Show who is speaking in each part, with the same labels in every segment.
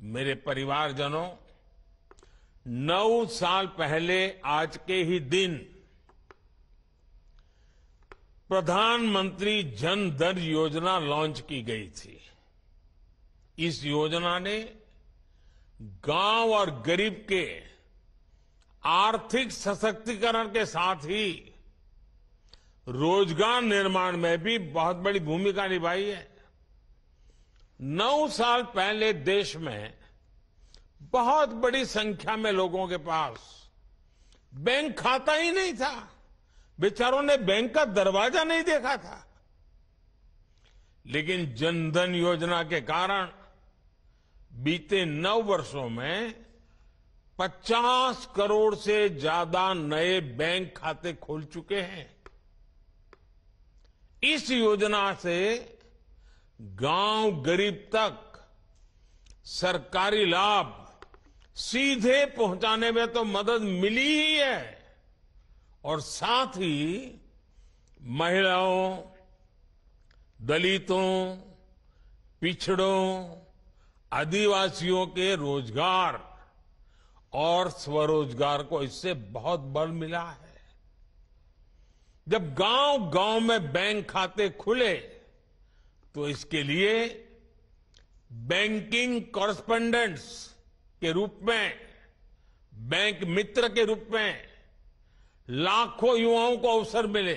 Speaker 1: मेरे परिवारजनों नौ साल पहले आज के ही दिन प्रधानमंत्री जन धन योजना लॉन्च की गई थी इस योजना ने गांव और गरीब के आर्थिक सशक्तिकरण के साथ ही रोजगार निर्माण में भी बहुत बड़ी भूमिका निभाई है नौ साल पहले देश में बहुत बड़ी संख्या में लोगों के पास बैंक खाता ही नहीं था बेचारों ने बैंक का दरवाजा नहीं देखा था लेकिन जनधन योजना के कारण बीते नौ वर्षों में 50 करोड़ से ज्यादा नए बैंक खाते खोल चुके हैं इस योजना से गांव गरीब तक सरकारी लाभ सीधे पहुंचाने में तो मदद मिली ही है और साथ ही महिलाओं दलितों पिछड़ों आदिवासियों के रोजगार और स्वरोजगार को इससे बहुत बल मिला है जब गांव गांव में बैंक खाते खुले तो इसके लिए बैंकिंग कॉरस्पेंडेंट्स के रूप में बैंक मित्र के रूप में लाखों युवाओं को अवसर मिले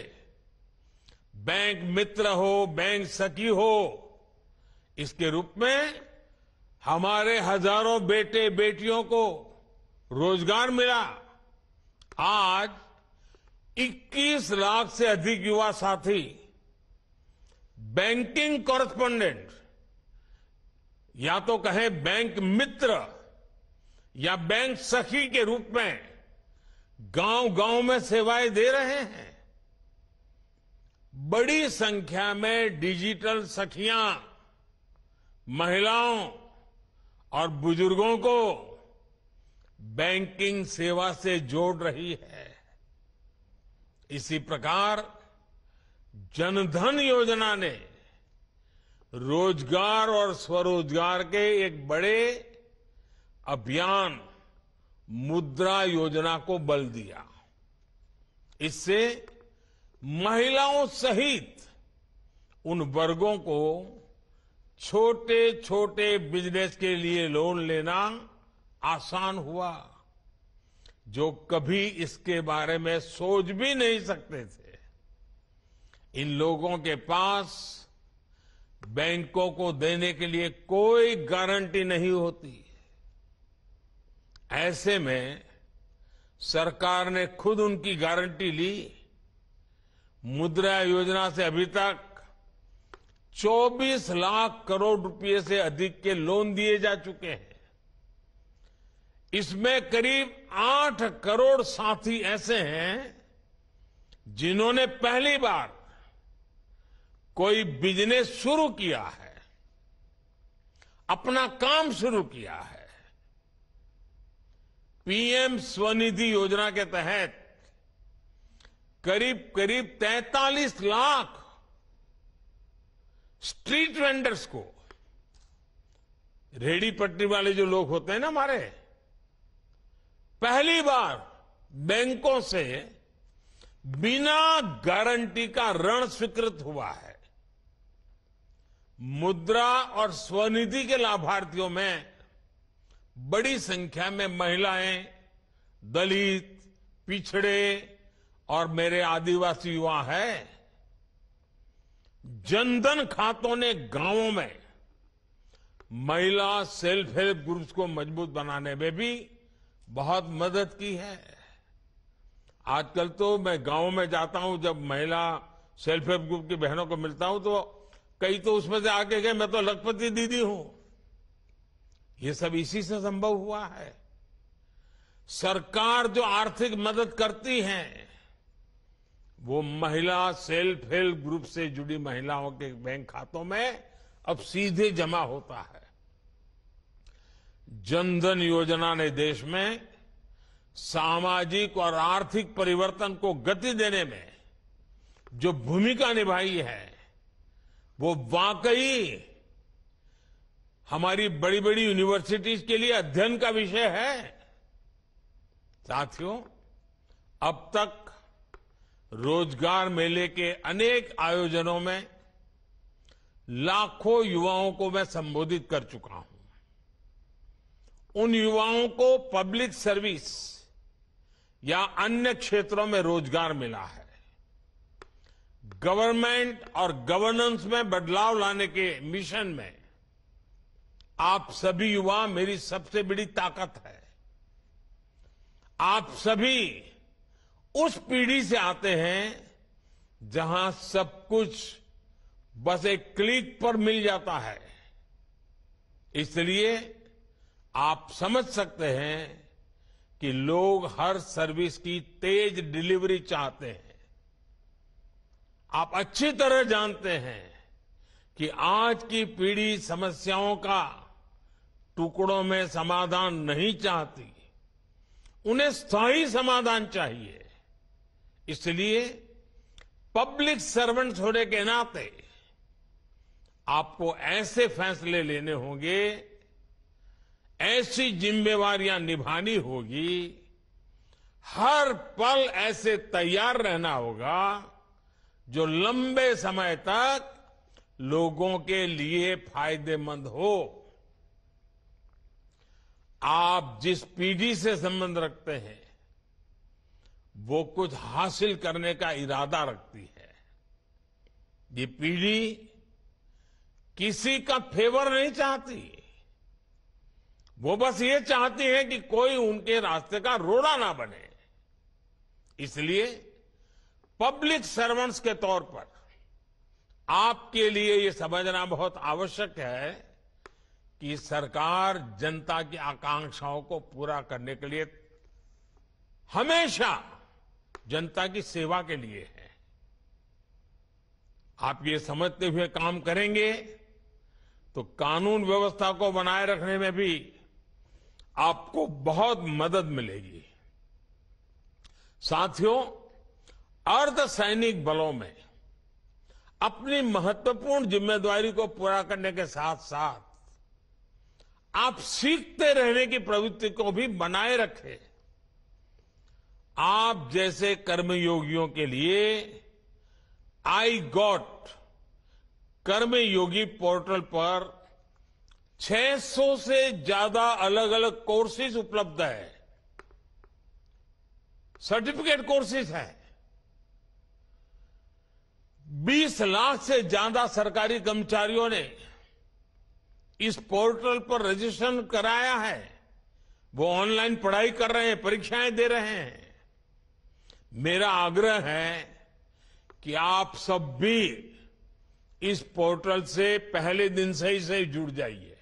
Speaker 1: बैंक मित्र हो बैंक सखी हो इसके रूप में हमारे हजारों बेटे बेटियों को रोजगार मिला आज 21 लाख से अधिक युवा साथी बैंकिंग कॉरेस्पोंडेंट या तो कहें बैंक मित्र या बैंक सखी के रूप में गांव गांव में सेवाएं दे रहे हैं बड़ी संख्या में डिजिटल सखियां महिलाओं और बुजुर्गों को बैंकिंग सेवा से जोड़ रही है इसी प्रकार जनधन योजना ने रोजगार और स्वरोजगार के एक बड़े अभियान मुद्रा योजना को बल दिया इससे महिलाओं सहित उन वर्गों को छोटे छोटे बिजनेस के लिए लोन लेना आसान हुआ जो कभी इसके बारे में सोच भी नहीं सकते थे इन लोगों के पास बैंकों को देने के लिए कोई गारंटी नहीं होती ऐसे में सरकार ने खुद उनकी गारंटी ली मुद्रा योजना से अभी तक 24 लाख करोड़ रुपए से अधिक के लोन दिए जा चुके हैं इसमें करीब 8 करोड़ साथी ऐसे हैं जिन्होंने पहली बार कोई बिजनेस शुरू किया है अपना काम शुरू किया है पीएम स्वनिधि योजना के तहत करीब करीब 43 लाख स्ट्रीट वेंडर्स को रेडी पटरी वाले जो लोग होते हैं ना हमारे पहली बार बैंकों से बिना गारंटी का ऋण स्वीकृत हुआ है मुद्रा और स्वनिधि के लाभार्थियों में बड़ी संख्या में महिलाएं दलित पिछड़े और मेरे आदिवासी युवा हैं जनधन खातों ने गांवों में महिला सेल्फ हेल्प ग्रुप्स को मजबूत बनाने में भी बहुत मदद की है आजकल तो मैं गांवों में जाता हूं जब महिला सेल्फ हेल्प ग्रुप की बहनों को मिलता हूं तो कई तो उसमें से आके गए मैं तो लखपति दीदी हूं ये सब इसी से संभव हुआ है सरकार जो आर्थिक मदद करती है वो महिला सेल्फ हेल्प ग्रुप से जुड़ी महिलाओं के बैंक खातों में अब सीधे जमा होता है जनधन योजना ने देश में सामाजिक और आर्थिक परिवर्तन को गति देने में जो भूमिका निभाई है वो वाकई हमारी बड़ी बड़ी यूनिवर्सिटीज के लिए अध्ययन का विषय है साथियों अब तक रोजगार मेले के अनेक आयोजनों में लाखों युवाओं को मैं संबोधित कर चुका हूं उन युवाओं को पब्लिक सर्विस या अन्य क्षेत्रों में रोजगार मिला है गवर्नमेंट और गवर्नेंस में बदलाव लाने के मिशन में आप सभी युवा मेरी सबसे बड़ी ताकत है आप सभी उस पीढ़ी से आते हैं जहां सब कुछ बस एक क्लिक पर मिल जाता है इसलिए आप समझ सकते हैं कि लोग हर सर्विस की तेज डिलीवरी चाहते हैं आप अच्छी तरह जानते हैं कि आज की पीढ़ी समस्याओं का टुकड़ों में समाधान नहीं चाहती उन्हें स्थायी समाधान चाहिए इसलिए पब्लिक सर्वेंट्स होने के नाते आपको ऐसे फैसले लेने होंगे ऐसी जिम्मेवारियां निभानी होगी हर पल ऐसे तैयार रहना होगा जो लंबे समय तक लोगों के लिए फायदेमंद हो आप जिस पीढ़ी से संबंध रखते हैं वो कुछ हासिल करने का इरादा रखती है ये पीढ़ी किसी का फेवर नहीं चाहती वो बस ये चाहती है कि कोई उनके रास्ते का रोड़ा ना बने इसलिए पब्लिक सर्वेंट्स के तौर पर आपके लिए ये समझना बहुत आवश्यक है कि सरकार जनता की आकांक्षाओं को पूरा करने के लिए हमेशा जनता की सेवा के लिए है आप ये समझते हुए काम करेंगे तो कानून व्यवस्था को बनाए रखने में भी आपको बहुत मदद मिलेगी साथियों अर्धसैनिक बलों में अपनी महत्वपूर्ण जिम्मेदारी को पूरा करने के साथ साथ आप सीखते रहने की प्रवृत्ति को भी बनाए रखें आप जैसे कर्मयोगियों के लिए आई गॉट कर्मयोगी पोर्टल पर 600 से ज्यादा अलग अलग कोर्सेज उपलब्ध है सर्टिफिकेट कोर्सेज हैं 20 लाख से ज्यादा सरकारी कर्मचारियों ने इस पोर्टल पर रजिस्ट्रेशन कराया है वो ऑनलाइन पढ़ाई कर रहे हैं परीक्षाएं दे रहे हैं मेरा आग्रह है कि आप सब भी इस पोर्टल से पहले दिन से ही से जुड़ जाइए